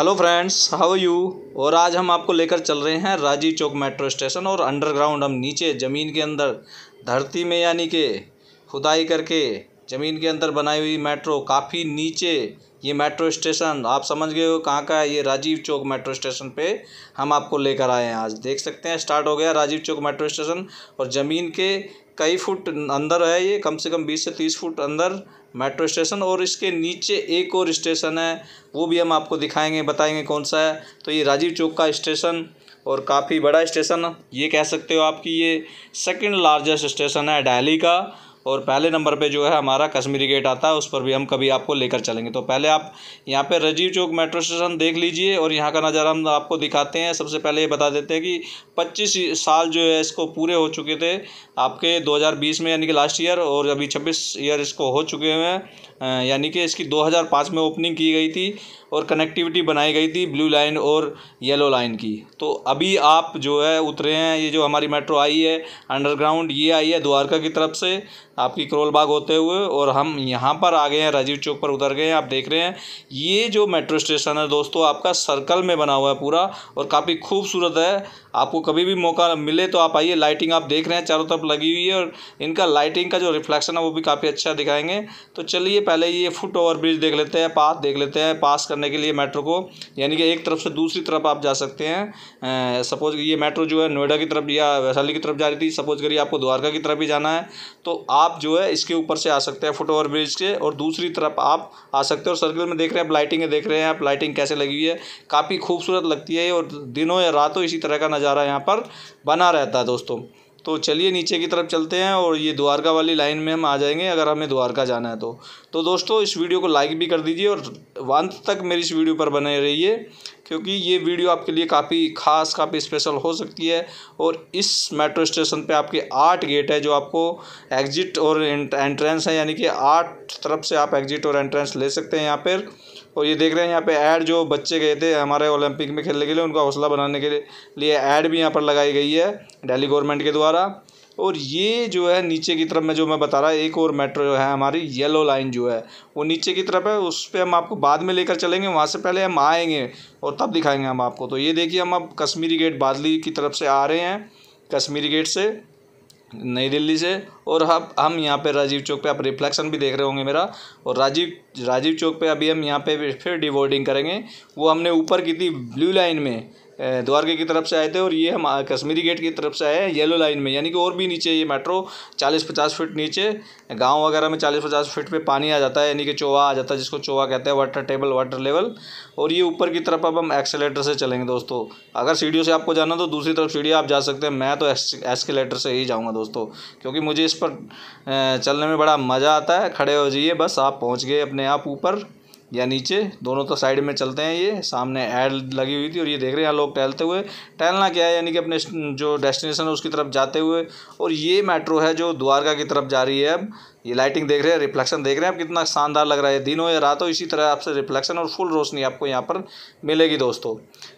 hello friends how you और आज हम आपको लेकर चल रहे हैं राजीव चौक मेट्रो स्टेशन और अंडरग्राउंड हम नीचे ज़मीन के अंदर धरती में यानी कि खुदाई करके ज़मीन के अंदर बनाई हुई मेट्रो काफ़ी नीचे ये मेट्रो स्टेशन आप समझ गए हो कहाँ का है ये राजीव चौक मेट्रो स्टेशन पे हम आपको लेकर आए हैं आज देख सकते हैं स्टार्ट हो गया राजीव चौक मेट्रो स्टेशन और ज़मीन के कई फुट अंदर है ये कम से कम बीस से तीस फुट अंदर मेट्रो स्टेशन और इसके नीचे एक और स्टेशन है वो भी हम आपको दिखाएंगे बताएंगे कौन सा है तो ये राजीव चौक का स्टेशन और काफ़ी बड़ा स्टेशन ये कह सकते हो आपकी ये सेकंड लार्जेस्ट स्टेशन है दिल्ली का और पहले नंबर पे जो है हमारा कश्मीरी गेट आता है उस पर भी हम कभी आपको लेकर चलेंगे तो पहले आप यहाँ पे राजीव चौक मेट्रो स्टेशन देख लीजिए और यहाँ का नज़ारा हम आपको दिखाते हैं सबसे पहले ये बता देते हैं कि पच्चीस साल जो है इसको पूरे हो चुके थे आपके 2020 में यानी कि लास्ट ईयर और अभी छब्बीस ईयर इसको हो चुके हैं यानी कि इसकी दो में ओपनिंग की गई थी और कनेक्टिविटी बनाई गई थी ब्लू लाइन और येलो लाइन की तो अभी आप जो है उतरे हैं ये जो हमारी मेट्रो आई है अंडरग्राउंड ये आई है द्वारका की तरफ से आपकी करोल बाग होते हुए और हम यहाँ पर आ गए हैं राजीव चौक पर उतर गए हैं आप देख रहे हैं ये जो मेट्रो स्टेशन है दोस्तों आपका सर्कल में बना हुआ है पूरा और काफ़ी खूबसूरत है आपको कभी भी मौका मिले तो आप आइए लाइटिंग आप देख रहे हैं चारों तरफ लगी हुई है और इनका लाइटिंग का जो रिफ्लेक्शन है वो भी काफ़ी अच्छा दिखाएंगे तो चलिए पहले ये फुट ओवर ब्रिज देख लेते हैं पास देख लेते हैं पास करने के लिए मेट्रो को यानी कि एक तरफ से दूसरी तरफ आप जा सकते हैं सपोज ये मेट्रो जो है नोएडा की तरफ या वैशाली की तरफ जा रही थी सपोज करिए आपको द्वारका की तरफ भी जाना है तो आप जो है इसके ऊपर से आ सकते हैं फुट ओवर ब्रिज के और दूसरी तरफ आप आ सकते हैं और सर्कल में देख रहे हैं आप लाइटिंग देख रहे हैं आप लाइटिंग कैसे लगी हुई है काफ़ी खूबसूरत लगती है और दिनों या रातों इसी तरह का नज़ारा यहाँ पर बना रहता है दोस्तों तो चलिए नीचे की तरफ चलते हैं और ये द्वारका वाली लाइन में हम आ जाएंगे अगर हमें द्वारका जाना है तो तो दोस्तों इस वीडियो को लाइक भी कर दीजिए और अंत तक मेरी इस वीडियो पर बने रहिए क्योंकि ये वीडियो आपके लिए काफ़ी ख़ास काफ़ी स्पेशल हो सकती है और इस मेट्रो स्टेशन पे आपके आठ गेट है जो आपको एग्जिट और एंट्रेंस है यानी कि आठ तरफ से आप एग्जिट और एंट्रेंस ले सकते हैं यहाँ पर और ये देख रहे हैं यहाँ पे ऐड जो बच्चे गए थे हमारे ओलंपिक में खेलने के लिए उनका हौसला बनाने के लिए ऐड भी यहाँ पर लगाई गई है डेली गवर्नमेंट के द्वारा और ये जो है नीचे की तरफ में जो मैं बता रहा है एक और मेट्रो जो है हमारी येलो लाइन जो है वो नीचे की तरफ है उस पर हम आपको बाद में लेकर चलेंगे वहाँ से पहले हम आएँगे और तब दिखाएंगे हम आपको तो ये देखिए हम अब कश्मीरी गेट बादली की तरफ से आ रहे हैं कश्मीरी गेट से नई दिल्ली से और हम हम यहाँ पे राजीव चौक पे आप रिफ्लेक्शन भी देख रहे होंगे मेरा और राजीव राजीव चौक पे अभी हम यहाँ पे फिर डिवोर्डिंग करेंगे वो हमने ऊपर की थी ब्लू लाइन में द्वारके की तरफ से आए थे और ये हम कश्मीरी गेट की तरफ से आए हैं येलो लाइन में यानी कि और भी नीचे ये मेट्रो चालीस पचास फीट नीचे गांव वगैरह में चालीस पचास फीट पे पानी आ जाता है यानी कि चोवा आ जाता है जिसको चोवा कहते हैं वाटर टेबल वाटर लेवल और ये ऊपर की तरफ अब हम एक्सेलेटर से चलेंगे दोस्तों अगर सीढ़ियों से आपको जाना तो दूसरी तरफ सीढ़ी आप जा सकते हैं मैं तो एक्सीटर से ही जाऊँगा दोस्तों क्योंकि मुझे इस पर चलने में बड़ा मज़ा आता है खड़े हो जाइए बस आप पहुँच गए अपने आप ऊपर या नीचे दोनों तो साइड में चलते हैं ये सामने एड लगी हुई थी और ये देख रहे हैं लोग टहलते हुए टहलना क्या है यानी कि अपने जो डेस्टिनेशन है उसकी तरफ जाते हुए और ये मेट्रो है जो द्वारका की तरफ जा रही है अब ये लाइटिंग देख रहे हैं रिफ्लेक्शन देख रहे हैं आप कितना शानदार लग रहा है दिन हो या रात हो इसी तरह आपसे रिफ्लेक्शन और फुल रोशनी आपको यहाँ पर मिलेगी दोस्तों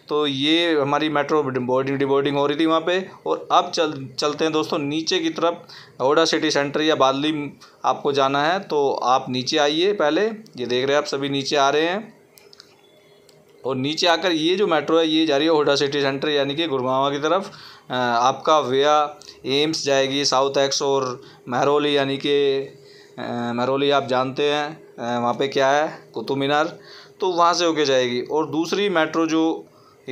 तो ये हमारी मेट्रो बोर्डिंग डिबोर्डिंग हो रही थी वहाँ पे और अब चल चलते हैं दोस्तों नीचे की तरफ ओडा सिटी सेंटर या बादली आपको जाना है तो आप नीचे आइए पहले ये देख रहे हैं आप सभी नीचे आ रहे हैं और नीचे आकर ये जो मेट्रो है ये जा रही है होडा सिटी सेंटर यानी कि गुड़गावा की तरफ आपका वेया एम्स जाएगी साउथ एक्स और महरौली यानी कि महरौली आप जानते हैं वहाँ पे क्या है कुतुब मीनार तो वहाँ से होके जाएगी और दूसरी मेट्रो जो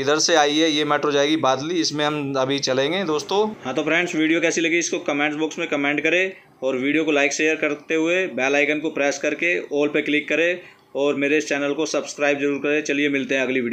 इधर से आई है ये मेट्रो जाएगी बादली इसमें हम अभी चलेंगे दोस्तों हाँ तो फ्रेंड्स वीडियो कैसी लगी इसको कमेंट बॉक्स में कमेंट करें और वीडियो को लाइक शेयर करते हुए बेल आइकन को प्रेस करके ऑल पे क्लिक करें और मेरे इस चैनल को सब्सक्राइब जरूर करें चलिए मिलते हैं अगली वीडियो